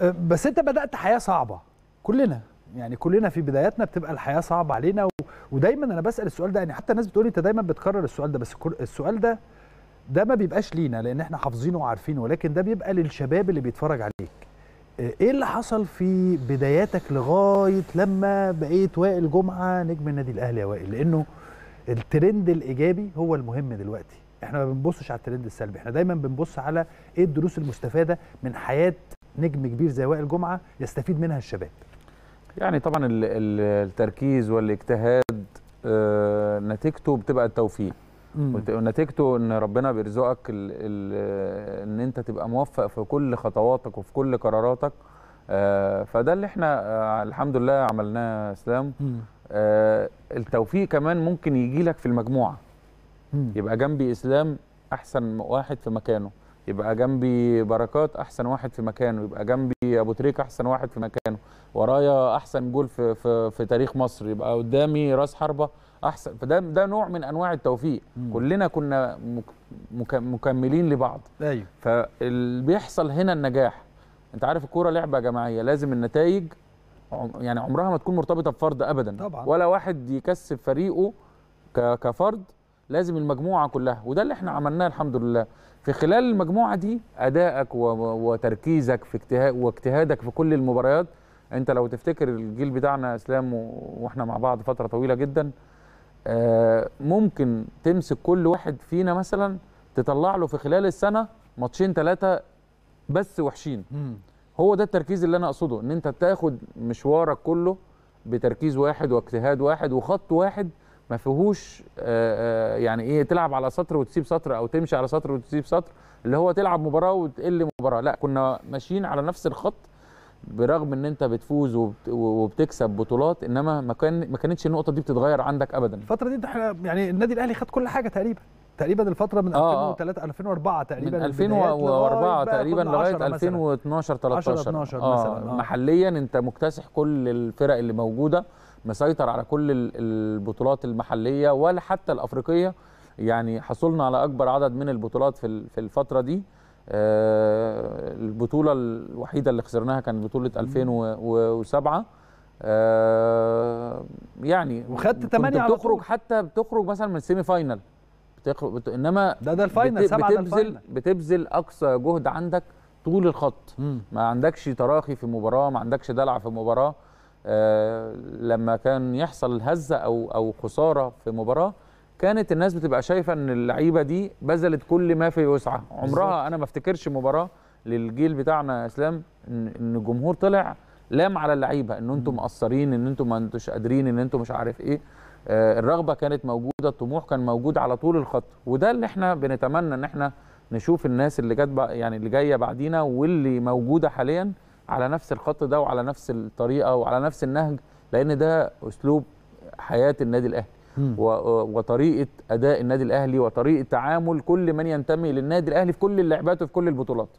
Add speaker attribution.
Speaker 1: أه، بس انت بدات حياه صعبه كلنا يعني كلنا في بداياتنا بتبقى الحياه صعبه علينا و... ودايما انا بسال السؤال ده يعني حتى الناس بتقول انت دايما بتكرر السؤال ده بس السؤال ده ده ما بيبقاش لينا لان احنا حافظينه وعارفينه ولكن ده بيبقى للشباب اللي بيتفرج عليك أه، ايه اللي حصل في بداياتك لغايه لما بقيت وائل جمعه نجم النادي الاهلي يا وائل لانه الترند الايجابي هو المهم دلوقتي احنا ما بنبصش على الترند السلبي احنا دايما بنبص على ايه الدروس المستفاده من حياه نجم كبير زي وائل جمعه يستفيد منها الشباب
Speaker 2: يعني طبعا التركيز والاجتهاد آه، نتيجته بتبقى التوفيق ونتيجته ان ربنا بيرزقك آه، ان انت تبقى موفق في كل خطواتك وفي كل قراراتك آه، فده اللي احنا الحمد لله عملناه يا اسلام التوفيق كمان ممكن يجي لك في المجموعه يبقى جنبي اسلام احسن واحد في مكانه يبقى جنبي بركات احسن واحد في مكانه يبقى جنبي ابو تريك احسن واحد في مكانه ورايا احسن جول في, في, في تاريخ مصر يبقى قدامي راس حربه احسن فده ده نوع من انواع التوفيق مم. كلنا كنا مكملين لبعض ايوه فاللي بيحصل هنا النجاح انت عارف الكوره لعبه جماعيه لازم النتائج يعني عمرها ما تكون مرتبطه بفرد ابدا طبعا. ولا واحد يكسب فريقه كفرد لازم المجموعه كلها وده اللي احنا عملناه الحمد لله في خلال المجموعه دي ادائك وتركيزك في اجتهاد واجتهادك في كل المباريات انت لو تفتكر الجيل بتاعنا اسلام واحنا مع بعض فتره طويله جدا آه، ممكن تمسك كل واحد فينا مثلا تطلع له في خلال السنه ماتشين ثلاثه بس وحشين هو ده التركيز اللي انا اقصده ان انت تاخد مشوارك كله بتركيز واحد واجتهاد واحد وخط واحد ما فيهوش آه، آه، يعني ايه تلعب على سطر وتسيب سطر او تمشي على سطر وتسيب سطر اللي هو تلعب مباراه وتقل مباراه لا كنا ماشيين على نفس الخط برغم ان انت بتفوز وبتكسب بطولات انما ما كان ما كانتش النقطه دي بتتغير عندك ابدا الفتره دي انت يعني النادي الاهلي خد كل حاجه تقريبا تقريبا الفتره من
Speaker 1: آه 2003 آه. 2004 تقريبا من 2004 تقريبا لغايه 2012
Speaker 2: 13 12 مثلا آه محليا انت مكتسح كل الفرق اللي موجوده مسيطر على كل البطولات المحليه ولا حتى الافريقيه يعني حصلنا على اكبر عدد من البطولات في في الفتره دي آه، البطوله الوحيده اللي خسرناها كانت بطوله 2007 آه، يعني وخدت 8 على بتخرج حتى بتخرج مثلا من السيمي فاينل بتخرج انما ده ده الفاينل سبعه بتبذل بتبذل اقصى جهد عندك طول الخط ما عندكش تراخي في مباراه ما عندكش دلع في مباراه آه، لما كان يحصل هزه او او خساره في مباراه كانت الناس بتبقى شايفه ان اللعيبه دي بذلت كل ما في وسعها عمرها انا ما افتكرش مباراه للجيل بتاعنا يا اسلام ان الجمهور طلع لام على اللعيبه ان انتم مقصرين ان انتم ما انتوش قادرين ان انتم مش عارف ايه آه، الرغبه كانت موجوده الطموح كان موجود على طول الخط وده اللي احنا بنتمنى ان احنا نشوف الناس اللي جت يعني اللي جايه بعدينا واللي موجوده حاليا على نفس الخط ده وعلى نفس الطريقه وعلى نفس النهج لان ده اسلوب حياه النادي الاهلي وطريقه اداء النادي الاهلي وطريقه تعامل كل من ينتمي للنادي الاهلي في كل اللعبات وفي كل البطولات